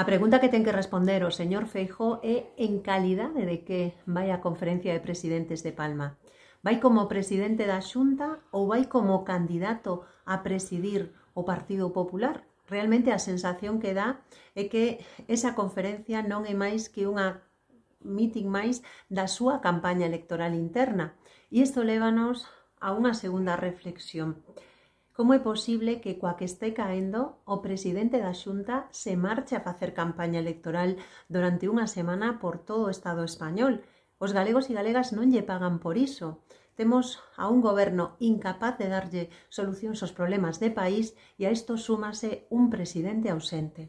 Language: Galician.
A pregunta que ten que responder o señor Feijó é en calidade de que vai a conferencia de presidentes de Palma. Vai como presidente da Xunta ou vai como candidato a presidir o Partido Popular? Realmente a sensación que dá é que esa conferencia non é máis que unha meeting máis da súa campaña electoral interna. E isto lévanos a unha segunda reflexión. Como é posible que coa que este caendo o presidente da Xunta se marche a facer campaña electoral durante unha semana por todo o Estado español? Os galegos e galegas non lle pagan por iso. Temos a un goberno incapaz de darlle solucións aos problemas de país e a isto súmase un presidente ausente.